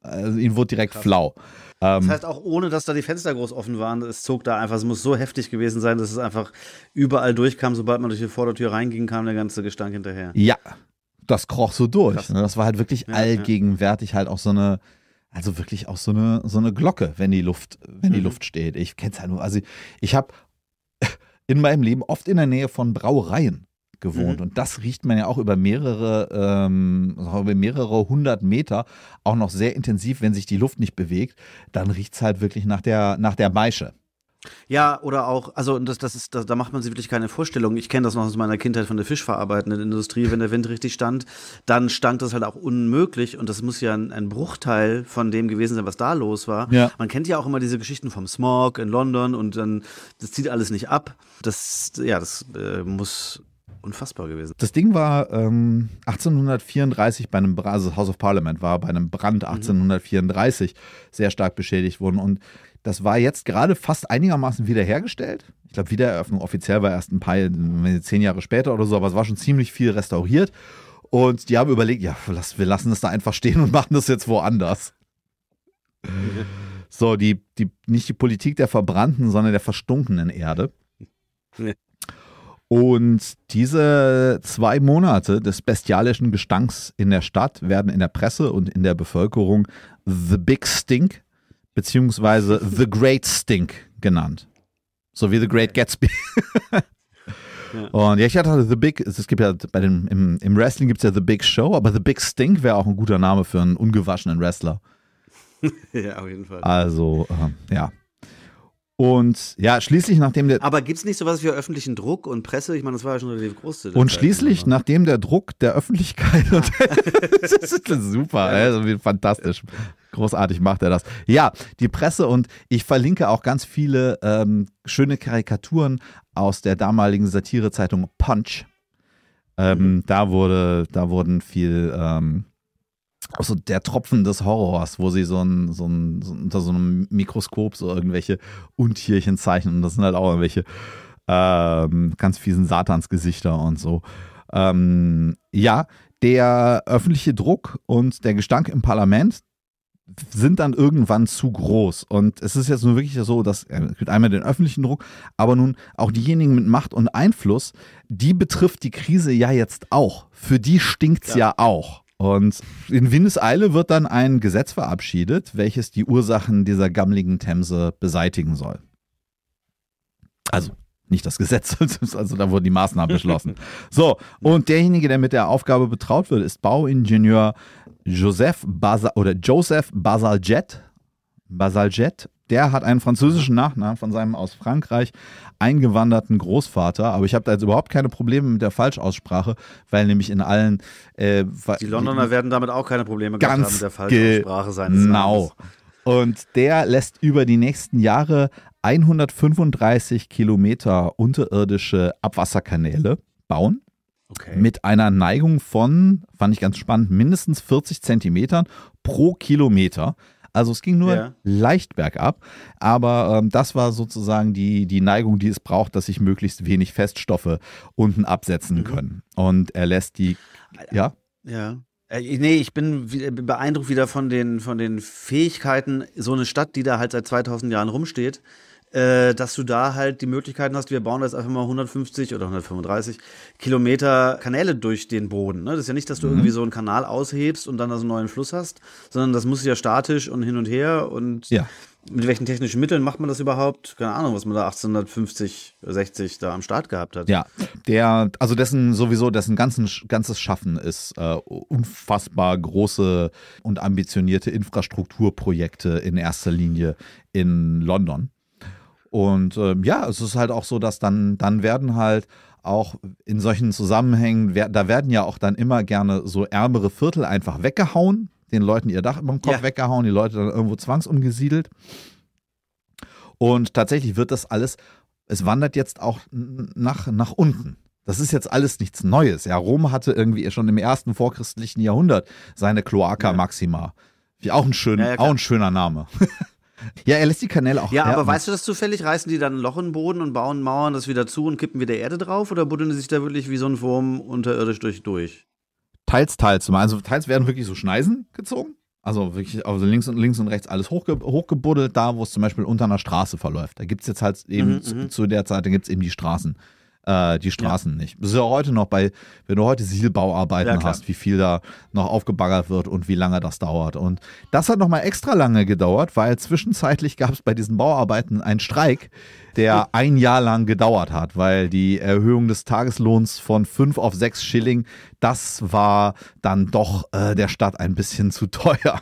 also ihnen wurde direkt Krass. flau. Ähm, das heißt, auch ohne, dass da die Fenster groß offen waren, es zog da einfach, es muss so heftig gewesen sein, dass es einfach überall durchkam, sobald man durch die Vordertür reinging, kam der ganze Gestank hinterher. Ja, das kroch so durch. Das, ne? das war halt wirklich ja, allgegenwärtig, ja. halt auch so eine, also wirklich auch so eine, so eine Glocke, wenn die Luft, wenn die mhm. Luft steht. Ich kenn's halt nur, also ich, ich habe in meinem Leben oft in der Nähe von Brauereien gewohnt. Mhm. Und das riecht man ja auch über mehrere, ähm, also über mehrere hundert Meter auch noch sehr intensiv, wenn sich die Luft nicht bewegt. Dann riecht es halt wirklich nach der, nach der Maische. Ja, oder auch, also das, das ist, da, da macht man sich wirklich keine Vorstellung. Ich kenne das noch aus meiner Kindheit von der fischverarbeitenden Industrie. Wenn der Wind richtig stand, dann stand das halt auch unmöglich und das muss ja ein, ein Bruchteil von dem gewesen sein, was da los war. Ja. Man kennt ja auch immer diese Geschichten vom Smog in London und dann, das zieht alles nicht ab. Das, ja, das äh, muss unfassbar gewesen. Das Ding war ähm, 1834 bei einem, Brand, also das House of Parliament war bei einem Brand 1834 mhm. sehr stark beschädigt worden und das war jetzt gerade fast einigermaßen wiederhergestellt. Ich glaube, Wiedereröffnung offiziell war erst ein paar, äh, zehn Jahre später oder so, aber es war schon ziemlich viel restauriert. Und die haben überlegt, ja, wir lassen das da einfach stehen und machen das jetzt woanders. So, die, die, nicht die Politik der verbrannten, sondern der verstunkenen Erde. Und diese zwei Monate des bestialischen Gestanks in der Stadt werden in der Presse und in der Bevölkerung The Big Stink beziehungsweise The Great Stink genannt. So wie The Great Gatsby. Ja. Und ja, ich hatte The Big, es gibt ja bei dem, im, im Wrestling gibt es ja The Big Show, aber The Big Stink wäre auch ein guter Name für einen ungewaschenen Wrestler. ja, auf jeden Fall. Also, äh, ja. Und ja, schließlich, nachdem der. Aber gibt es nicht sowas wie öffentlichen Druck und Presse? Ich meine, das war ja schon relativ groß. und Zeit, schließlich, oder? nachdem der Druck der Öffentlichkeit. Ja. das ist super, also, fantastisch. Großartig macht er das. Ja, die Presse und ich verlinke auch ganz viele ähm, schöne Karikaturen aus der damaligen Satirezeitung Punch. Ähm, mhm. da, wurde, da wurden viel. Ähm, auch so der Tropfen des Horrors, wo sie so, ein, so, ein, so unter so einem Mikroskop so irgendwelche Untierchen zeichnen. Und das sind halt auch irgendwelche ähm, ganz fiesen Satansgesichter und so. Ähm, ja, der öffentliche Druck und der Gestank im Parlament sind dann irgendwann zu groß. Und es ist jetzt nur wirklich so, dass es gibt einmal den öffentlichen Druck, aber nun auch diejenigen mit Macht und Einfluss, die betrifft die Krise ja jetzt auch. Für die stinkt es ja. ja auch. Und in Windeseile wird dann ein Gesetz verabschiedet, welches die Ursachen dieser gammeligen Themse beseitigen soll. Also nicht das Gesetz, also da wurden die Maßnahmen beschlossen. So, und derjenige, der mit der Aufgabe betraut wird, ist Bauingenieur Joseph Basal oder Joseph Basaljet. Basaljet der hat einen französischen Nachnamen von seinem aus Frankreich eingewanderten Großvater. Aber ich habe da jetzt überhaupt keine Probleme mit der Falschaussprache, weil nämlich in allen. Äh, die Londoner die, werden damit auch keine Probleme gehabt haben mit der Falschaussprache seines genau. Und der lässt über die nächsten Jahre 135 Kilometer unterirdische Abwasserkanäle bauen. Okay. Mit einer Neigung von, fand ich ganz spannend, mindestens 40 Zentimetern pro Kilometer. Also es ging nur ja. leicht bergab, aber ähm, das war sozusagen die, die Neigung, die es braucht, dass sich möglichst wenig Feststoffe unten absetzen mhm. können. Und er lässt die, ja? Ja. Äh, nee, ich bin äh, beeindruckt wieder von den, von den Fähigkeiten, so eine Stadt, die da halt seit 2000 Jahren rumsteht, äh, dass du da halt die Möglichkeiten hast, wir bauen jetzt einfach mal 150 oder 135 Kilometer Kanäle durch den Boden. Ne? Das ist ja nicht, dass du mhm. irgendwie so einen Kanal aushebst und dann da so einen neuen Fluss hast, sondern das muss ja statisch und hin und her und ja. mit welchen technischen Mitteln macht man das überhaupt? Keine Ahnung, was man da 1850, 60 da am Start gehabt hat. Ja, der, also dessen sowieso, dessen ganzen, ganzes Schaffen ist äh, unfassbar große und ambitionierte Infrastrukturprojekte in erster Linie in London und ähm, ja, es ist halt auch so, dass dann, dann werden halt auch in solchen Zusammenhängen, da werden ja auch dann immer gerne so ärmere Viertel einfach weggehauen, den Leuten ihr Dach über im Kopf ja. weggehauen, die Leute dann irgendwo zwangsumgesiedelt. Und tatsächlich wird das alles, es wandert jetzt auch nach, nach unten. Das ist jetzt alles nichts Neues. Ja, Rom hatte irgendwie schon im ersten vorchristlichen Jahrhundert seine Cloaca ja. Maxima. Wie auch ein, schön, ja, auch ein schöner Name. Ja, er lässt die Kanäle auch. Ja, aber herben. weißt du das zufällig? Reißen die dann ein Loch in den Boden und bauen Mauern das wieder zu und kippen wieder Erde drauf? Oder buddeln die sich da wirklich wie so ein Wurm unterirdisch durch? durch? Teils, teils. Also teils werden wirklich so Schneisen gezogen. Also wirklich, also links und links und rechts alles hochge hochgebuddelt, da wo es zum Beispiel unter einer Straße verläuft. Da gibt es jetzt halt eben mhm, zu, mhm. zu, der Zeit, da gibt es eben die Straßen. Äh, die Straßen ja. nicht. Das ist ja heute noch bei, wenn du heute Sielbauarbeiten ja, hast, wie viel da noch aufgebaggert wird und wie lange das dauert. Und das hat nochmal extra lange gedauert, weil zwischenzeitlich gab es bei diesen Bauarbeiten einen Streik, der ein Jahr lang gedauert hat, weil die Erhöhung des Tageslohns von fünf auf sechs Schilling, das war dann doch äh, der Stadt ein bisschen zu teuer.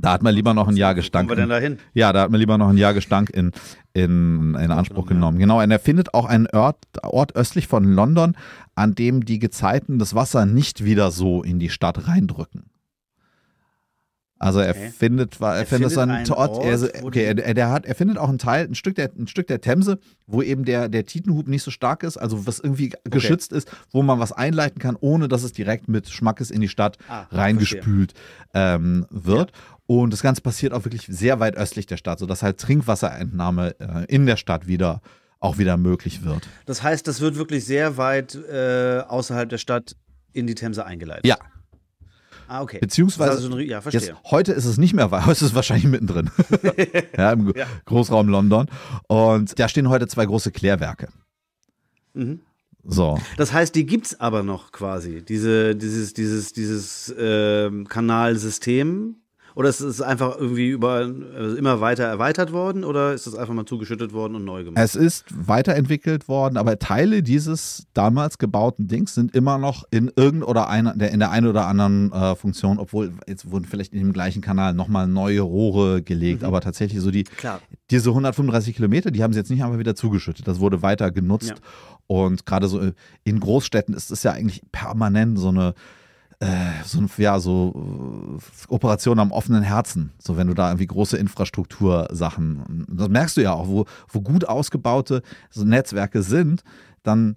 Da hat man lieber noch ein Jahr gestank. Wo denn da hin? Ja, da hat man lieber noch ein Jahr gestank in, in, in Anspruch genommen. Genau, und er findet auch einen Ort, Ort östlich von London, an dem die Gezeiten das Wasser nicht wieder so in die Stadt reindrücken. Also er okay. findet, er, er findet, findet einen Ort, Ort er, okay, er, der hat, er findet auch ein Teil, ein Stück der, ein Stück der Themse, wo eben der, der Titenhub nicht so stark ist, also was irgendwie okay. geschützt ist, wo man was einleiten kann, ohne dass es direkt mit Schmackes in die Stadt ah, reingespült ähm, wird. Ja. Und das Ganze passiert auch wirklich sehr weit östlich der Stadt, sodass halt Trinkwasserentnahme äh, in der Stadt wieder auch wieder möglich wird. Das heißt, das wird wirklich sehr weit äh, außerhalb der Stadt in die Themse eingeleitet. Ja, Ah, okay. Beziehungsweise, also ein, ja, jetzt, heute ist es nicht mehr, weil heute ist es wahrscheinlich mittendrin. ja, im ja. Großraum London. Und da stehen heute zwei große Klärwerke. Mhm. So. Das heißt, die gibt es aber noch quasi, diese, dieses, dieses, dieses äh, Kanalsystem. Oder ist es einfach irgendwie über, also immer weiter erweitert worden oder ist es einfach mal zugeschüttet worden und neu gemacht? Es ist weiterentwickelt worden, aber Teile dieses damals gebauten Dings sind immer noch in irgendeiner oder einer, in der einen oder anderen äh, Funktion, obwohl jetzt wurden vielleicht in dem gleichen Kanal nochmal neue Rohre gelegt, mhm. aber tatsächlich so die, Klar. diese 135 Kilometer, die haben sie jetzt nicht einfach wieder zugeschüttet. Das wurde weiter genutzt ja. und gerade so äh, in Großstädten ist es ja eigentlich permanent so eine äh, so ja, so äh, Operationen am offenen Herzen, so wenn du da irgendwie große Infrastruktursachen, das merkst du ja auch, wo, wo gut ausgebaute so Netzwerke sind, dann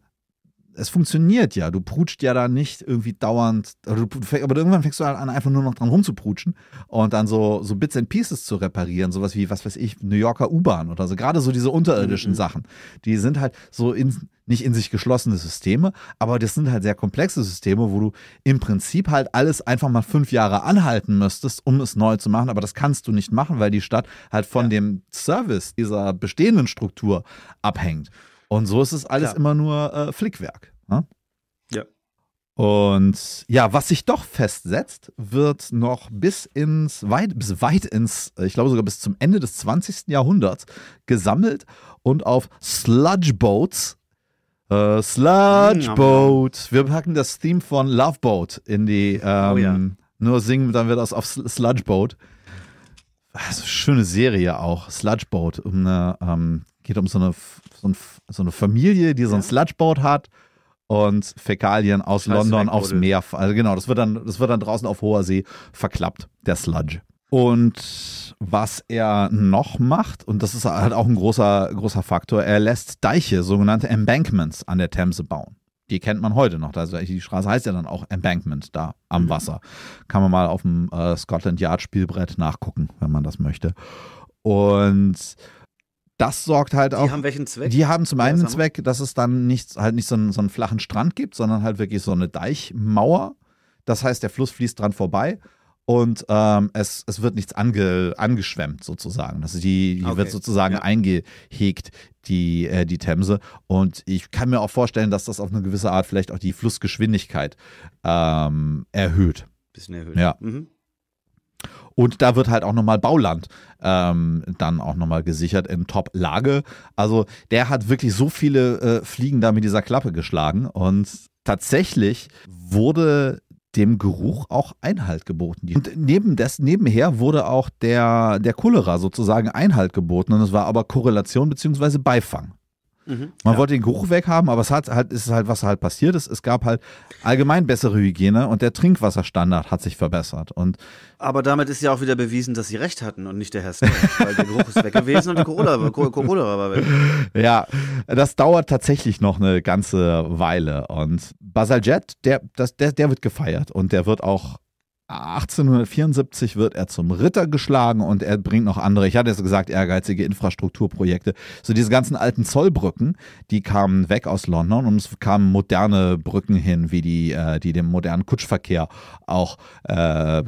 es funktioniert ja. Du prutscht ja da nicht irgendwie dauernd, aber irgendwann fängst du halt an, einfach nur noch dran rumzuprutschen und dann so, so Bits and Pieces zu reparieren, sowas wie, was weiß ich, New Yorker U-Bahn oder so. Gerade so diese unterirdischen mhm. Sachen, die sind halt so in, nicht in sich geschlossene Systeme, aber das sind halt sehr komplexe Systeme, wo du im Prinzip halt alles einfach mal fünf Jahre anhalten müsstest, um es neu zu machen. Aber das kannst du nicht machen, weil die Stadt halt von ja. dem Service dieser bestehenden Struktur abhängt. Und so ist es alles Klar. immer nur äh, Flickwerk. Ne? Ja. Und ja, was sich doch festsetzt, wird noch bis ins weit, bis weit ins, äh, ich glaube sogar bis zum Ende des 20. Jahrhunderts gesammelt und auf Sludge Boats Uh, äh, hm, Sludge Boat. Wir packen das Theme von Love Boat in die. Ähm, oh, ja. Ähm, nur singen, dann wird das auf Sludge Boat. Also, ah, schöne Serie auch. Sludge Boat. Um eine ähm, Geht um so eine, so ein, so eine Familie, die so ein ja. Sludgeboard hat und Fäkalien aus Scheiße, London aufs Meer. Also genau, das wird, dann, das wird dann draußen auf hoher See verklappt, der Sludge. Und was er noch macht, und das ist halt auch ein großer, großer Faktor, er lässt Deiche, sogenannte Embankments an der Themse bauen. Die kennt man heute noch. Also die Straße heißt ja dann auch Embankment da am mhm. Wasser. Kann man mal auf dem äh, Scotland Yard Spielbrett nachgucken, wenn man das möchte. Und das sorgt halt auch. Die haben welchen Zweck? Die haben zum einen den Zweck, dass es dann nicht, halt nicht so einen, so einen flachen Strand gibt, sondern halt wirklich so eine Deichmauer. Das heißt, der Fluss fließt dran vorbei und ähm, es, es wird nichts ange, angeschwemmt sozusagen. Also die, die okay. wird sozusagen ja. eingehegt, die, äh, die Themse. Und ich kann mir auch vorstellen, dass das auf eine gewisse Art vielleicht auch die Flussgeschwindigkeit ähm, erhöht. Bisschen erhöht. Ja. Mhm. Und da wird halt auch nochmal Bauland ähm, dann auch nochmal gesichert in Top-Lage. Also der hat wirklich so viele äh, Fliegen da mit dieser Klappe geschlagen. Und tatsächlich wurde dem Geruch auch Einhalt geboten. Und neben des, nebenher wurde auch der, der Cholera sozusagen Einhalt geboten. Und es war aber Korrelation bzw. Beifang. Mhm. Man ja. wollte den Geruch weghaben, aber es hat halt, ist halt, was halt passiert ist. Es gab halt allgemein bessere Hygiene und der Trinkwasserstandard hat sich verbessert. Und aber damit ist ja auch wieder bewiesen, dass sie recht hatten und nicht der Herr Snow, weil der Geruch ist weg gewesen und die Corona Corolla war weg. Ja, das dauert tatsächlich noch eine ganze Weile. Und Basal Jet, der, das, der, der wird gefeiert und der wird auch 1874 wird er zum Ritter geschlagen und er bringt noch andere, ich hatte es gesagt, ehrgeizige Infrastrukturprojekte. So diese ganzen alten Zollbrücken, die kamen weg aus London und es kamen moderne Brücken hin, wie die, äh, die dem modernen Kutschverkehr auch äh,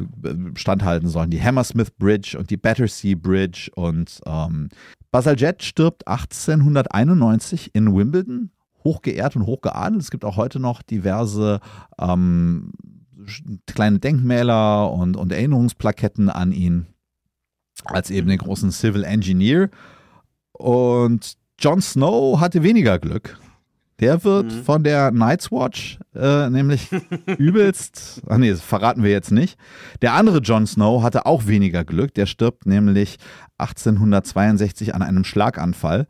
standhalten sollen. Die Hammersmith Bridge und die Battersea Bridge und ähm, Jett stirbt 1891 in Wimbledon hochgeehrt und hochgeadelt. Es gibt auch heute noch diverse ähm, kleine Denkmäler und, und Erinnerungsplaketten an ihn als eben den großen Civil Engineer. Und Jon Snow hatte weniger Glück. Der wird mhm. von der Night's Watch äh, nämlich übelst. Ach nee, das verraten wir jetzt nicht. Der andere Jon Snow hatte auch weniger Glück. Der stirbt nämlich 1862 an einem Schlaganfall.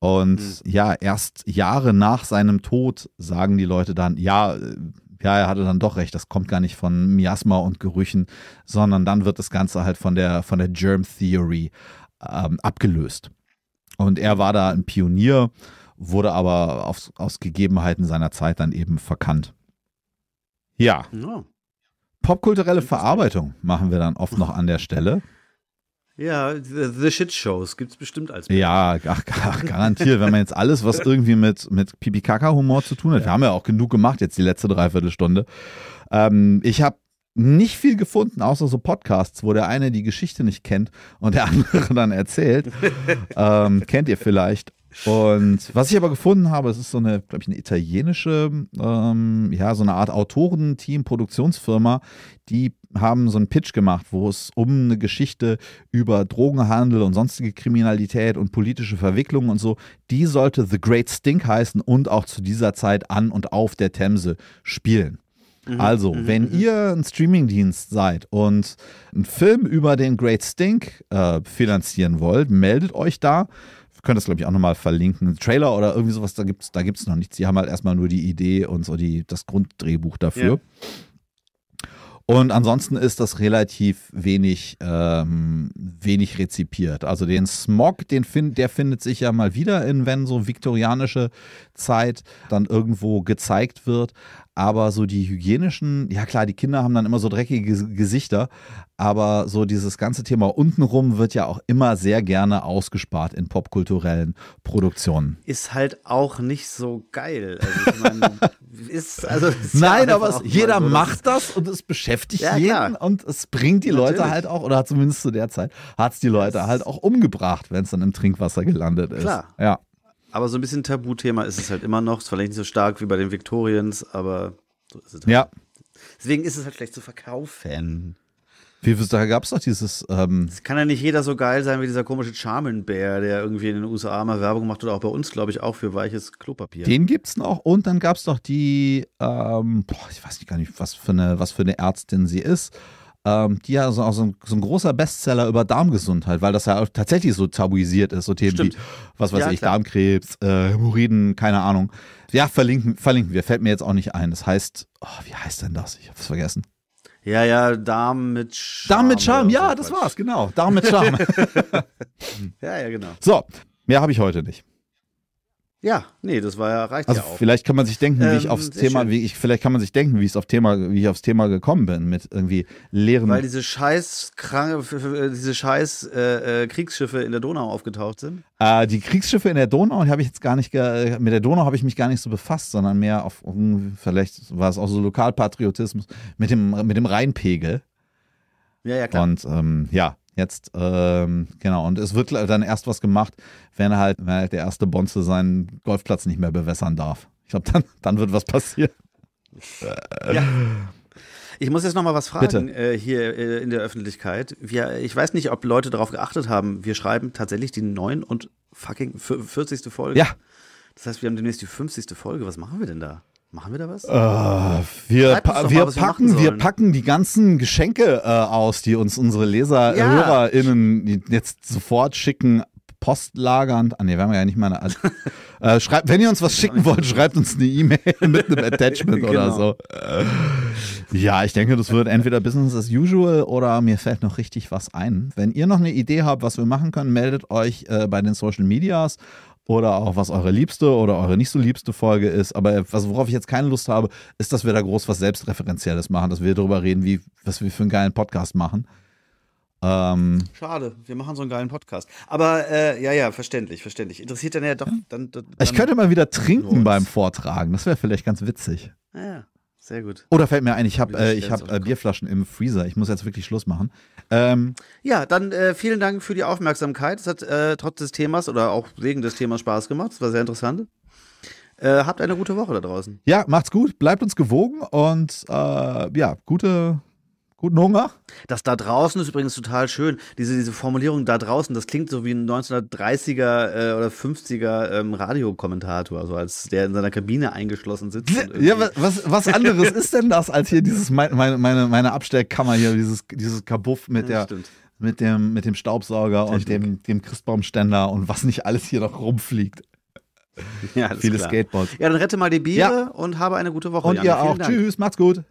Und mhm. ja, erst Jahre nach seinem Tod sagen die Leute dann, ja, ja, er hatte dann doch recht, das kommt gar nicht von Miasma und Gerüchen, sondern dann wird das Ganze halt von der, von der Germ Theory ähm, abgelöst. Und er war da ein Pionier, wurde aber auf, aus Gegebenheiten seiner Zeit dann eben verkannt. Ja. ja. Popkulturelle Verarbeitung machen wir dann oft noch an der Stelle. Ja, The, the Shit Shows gibt es bestimmt als Bild. Ja, ach, ach, garantiert, wenn man jetzt alles, was irgendwie mit, mit Pipi-Kaka-Humor zu tun hat, ja. wir haben ja auch genug gemacht jetzt die letzte Dreiviertelstunde. Ähm, ich habe nicht viel gefunden, außer so Podcasts, wo der eine die Geschichte nicht kennt und der andere dann erzählt. ähm, kennt ihr vielleicht. Und was ich aber gefunden habe, es ist so eine, glaube ich, eine italienische, ähm, ja, so eine Art Autorenteam, Produktionsfirma, die haben so einen Pitch gemacht, wo es um eine Geschichte über Drogenhandel und sonstige Kriminalität und politische Verwicklungen und so, die sollte The Great Stink heißen und auch zu dieser Zeit an und auf der Themse spielen. Mhm, also, mhm, wenn mhm. ihr ein Streamingdienst seid und einen Film über den Great Stink äh, finanzieren wollt, meldet euch da können das, glaube ich, auch nochmal verlinken. Trailer oder irgendwie sowas, da gibt es da gibt's noch nichts. Die haben halt erstmal nur die Idee und so die, das Grunddrehbuch dafür. Ja. Und ansonsten ist das relativ wenig, ähm, wenig rezipiert. Also den Smog, den find, der findet sich ja mal wieder in, wenn so viktorianische Zeit dann irgendwo gezeigt wird aber so die hygienischen, ja klar, die Kinder haben dann immer so dreckige Gesichter, aber so dieses ganze Thema untenrum wird ja auch immer sehr gerne ausgespart in popkulturellen Produktionen. Ist halt auch nicht so geil. Also ich meine, ist, also ist Nein, ja aber es, jeder so, macht das und es beschäftigt ja, jeden klar. und es bringt die Natürlich. Leute halt auch, oder zumindest zu der Zeit, hat es die Leute das halt auch umgebracht, wenn es dann im Trinkwasser gelandet ist. Klar. Ja. Aber so ein bisschen Tabuthema ist es halt immer noch. Ist vielleicht nicht so stark wie bei den Victorians, aber so ist es halt. Ja. Deswegen ist es halt schlecht zu verkaufen. Wie da gab es doch dieses. Ähm kann ja nicht jeder so geil sein wie dieser komische Charmin-Bär, der irgendwie in den USA mal Werbung macht oder auch bei uns, glaube ich, auch für weiches Klopapier. Den gibt es noch. Und dann gab es noch die, ähm, boah, ich weiß nicht gar nicht, was für eine, was für eine Ärztin sie ist ähm, die ja so, so, ein, so, ein, großer Bestseller über Darmgesundheit, weil das ja tatsächlich so tabuisiert ist, so Themen Stimmt. wie, was weiß ja, ich, klar. Darmkrebs, äh, Hämorrhoiden, keine Ahnung. Ja, verlinken, verlinken wir, fällt mir jetzt auch nicht ein. Das heißt, oh, wie heißt denn das? Ich hab's vergessen. Ja, ja, Darm mit Charme. Darm mit Charme, ja, das war's, genau. Darm mit Charme. ja, ja, genau. So, mehr habe ich heute nicht. Ja, nee, das war ja reicht also ja auch. Vielleicht kann man sich denken, wie ich ähm, aufs Thema, schön. wie ich, vielleicht kann man sich denken, wie auf Thema, wie ich aufs Thema gekommen bin mit irgendwie leeren. Weil diese scheiß äh, diese scheiß äh, äh, Kriegsschiffe in der Donau aufgetaucht sind. Äh, die Kriegsschiffe in der Donau habe ich jetzt gar nicht äh, mit der Donau habe ich mich gar nicht so befasst, sondern mehr auf hm, vielleicht war es auch so Lokalpatriotismus mit dem mit dem Rheinpegel. Ja, ja, klar. Und ähm, ja, Jetzt, ähm, genau, und es wird dann erst was gemacht, wenn halt, wenn halt der erste Bonze seinen Golfplatz nicht mehr bewässern darf. Ich glaube, dann, dann wird was passieren. Äh. Ja. Ich muss jetzt nochmal was fragen äh, hier äh, in der Öffentlichkeit. Wir, ich weiß nicht, ob Leute darauf geachtet haben. Wir schreiben tatsächlich die neun und fucking 40. Folge. Ja. Das heißt, wir haben demnächst die 50. Folge. Was machen wir denn da? Machen wir da was? Äh, wir, pa wir, was packen, wir, wir, packen die ganzen Geschenke äh, aus, die uns unsere Leser, ja. HörerInnen jetzt sofort schicken, postlagernd. Ah, ne, wir haben ja nicht mal eine. äh, schreibt, wenn ihr uns was schicken wollt, schreibt uns eine E-Mail mit einem Attachment genau. oder so. Äh, ja, ich denke, das wird entweder Business as usual oder mir fällt noch richtig was ein. Wenn ihr noch eine Idee habt, was wir machen können, meldet euch äh, bei den Social Medias oder auch was eure liebste oder eure nicht so liebste Folge ist. Aber was, worauf ich jetzt keine Lust habe, ist, dass wir da groß was Selbstreferenzielles machen, dass wir darüber reden, wie, was wir für einen geilen Podcast machen. Ähm, Schade, wir machen so einen geilen Podcast. Aber äh, ja, ja, verständlich, verständlich. Interessiert dann ja doch. Dann, dann ich könnte mal wieder trinken beim Vortragen. Das wäre vielleicht ganz witzig. Ah ja, sehr gut. Oder fällt mir ein, ich habe äh, hab, äh, Bierflaschen im Freezer. Ich muss jetzt wirklich Schluss machen. Ähm, ja, dann äh, vielen Dank für die Aufmerksamkeit. Es hat äh, trotz des Themas oder auch wegen des Themas Spaß gemacht. Es war sehr interessant. Äh, habt eine gute Woche da draußen. Ja, macht's gut, bleibt uns gewogen und äh, ja, gute, Guten Hunger. Das da draußen ist übrigens total schön. Diese, diese Formulierung da draußen, das klingt so wie ein 1930er äh, oder 50er ähm, Radiokommentator, also als der in seiner Kabine eingeschlossen sitzt. Ja, was, was, anderes ist denn das als hier dieses meine, meine, meine Abstellkammer hier, dieses, dieses Kabuff mit ja, der. Stimmt. Mit dem, mit dem Staubsauger Technik. und dem, dem Christbaumständer und was nicht alles hier noch rumfliegt. Ja, Viele klar. Skateboards. Ja, dann rette mal die Biere ja. und habe eine gute Woche. Und Janne. ihr auch. Tschüss, macht's gut.